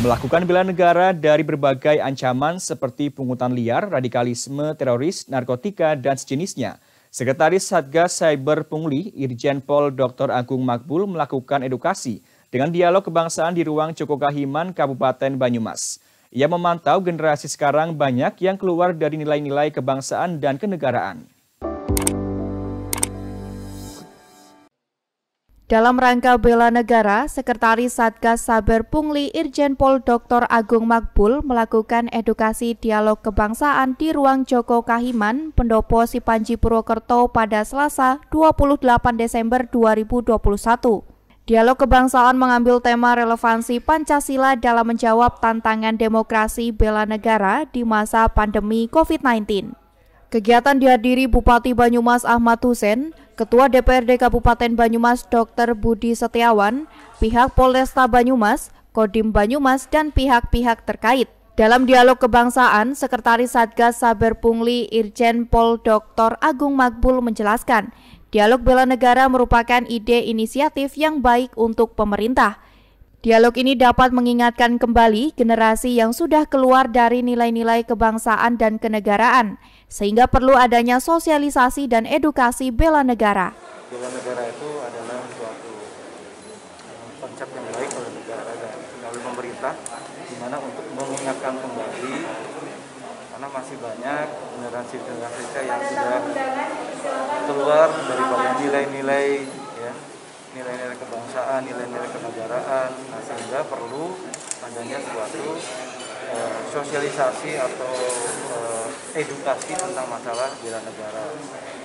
Melakukan bela negara dari berbagai ancaman seperti pungutan liar, radikalisme, teroris, narkotika, dan sejenisnya. Sekretaris Satgas Cyber Pungli, Irjen Pol Dr. Agung Makbul melakukan edukasi dengan dialog kebangsaan di ruang Cokokahiman, Kabupaten Banyumas. Ia memantau generasi sekarang banyak yang keluar dari nilai-nilai kebangsaan dan kenegaraan. Dalam rangka bela negara, Sekretaris Satgas Saber Pungli Irjen Pol Dr. Agung Makbul melakukan edukasi dialog kebangsaan di ruang Joko Kahiman, Pendopo Sipanji Purwokerto pada Selasa 28 Desember 2021. Dialog kebangsaan mengambil tema relevansi Pancasila dalam menjawab tantangan demokrasi bela negara di masa pandemi COVID-19. Kegiatan dihadiri Bupati Banyumas Ahmad Husen, Ketua DPRD Kabupaten Banyumas Dr. Budi Setiawan, pihak Polresta Banyumas, Kodim Banyumas, dan pihak-pihak terkait. Dalam dialog kebangsaan, Sekretaris Satgas Saber Pungli Irjen Pol Dr. Agung Makbul menjelaskan, dialog bela negara merupakan ide inisiatif yang baik untuk pemerintah – Dialog ini dapat mengingatkan kembali generasi yang sudah keluar dari nilai-nilai kebangsaan dan kenegaraan, sehingga perlu adanya sosialisasi dan edukasi bela negara. Bela negara itu adalah suatu eh, konsep yang baik oleh negara dan oleh pemerintah, di mana untuk mengingatkan kembali karena masih banyak generasi generasi yang sudah keluar dari nilai-nilai nilai-nilai kebangsaan, nilai-nilai kenegaraan, nah, sehingga perlu adanya suatu e, sosialisasi atau e, edukasi tentang masalah bela negara.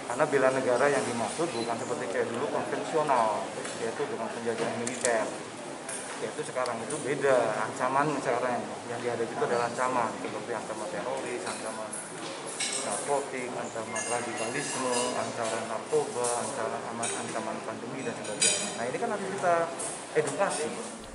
Karena bela negara yang dimaksud bukan seperti kayak dulu konvensional, yaitu dengan penjajahan militer. Yaitu sekarang itu beda, ancaman sekarang yang dihadapi itu adalah ancaman, seperti ancaman teroris, ancaman narkotik, ancaman radikalisme, ancaman narkoba, ancaman aman, ancaman pandemi dan sebagainya. Nah ini kan harus kita edukasi.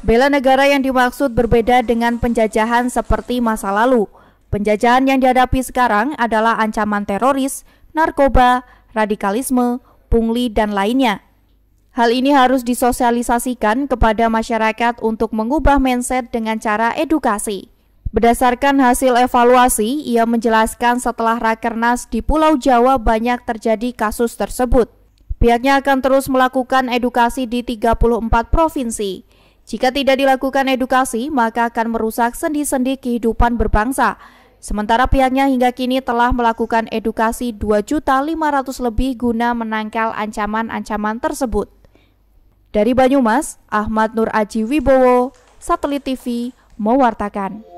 Bela negara yang dimaksud berbeda dengan penjajahan seperti masa lalu. Penjajahan yang dihadapi sekarang adalah ancaman teroris, narkoba, radikalisme, pungli, dan lainnya. Hal ini harus disosialisasikan kepada masyarakat untuk mengubah mindset dengan cara edukasi. Berdasarkan hasil evaluasi, ia menjelaskan setelah Rakernas di Pulau Jawa banyak terjadi kasus tersebut. Pihaknya akan terus melakukan edukasi di 34 provinsi. Jika tidak dilakukan edukasi, maka akan merusak sendi-sendi kehidupan berbangsa. Sementara pihaknya hingga kini telah melakukan edukasi 2.500 lebih guna menangkal ancaman-ancaman tersebut. Dari Banyumas, Ahmad Nur Aji Wibowo, Satelit TV, mewartakan.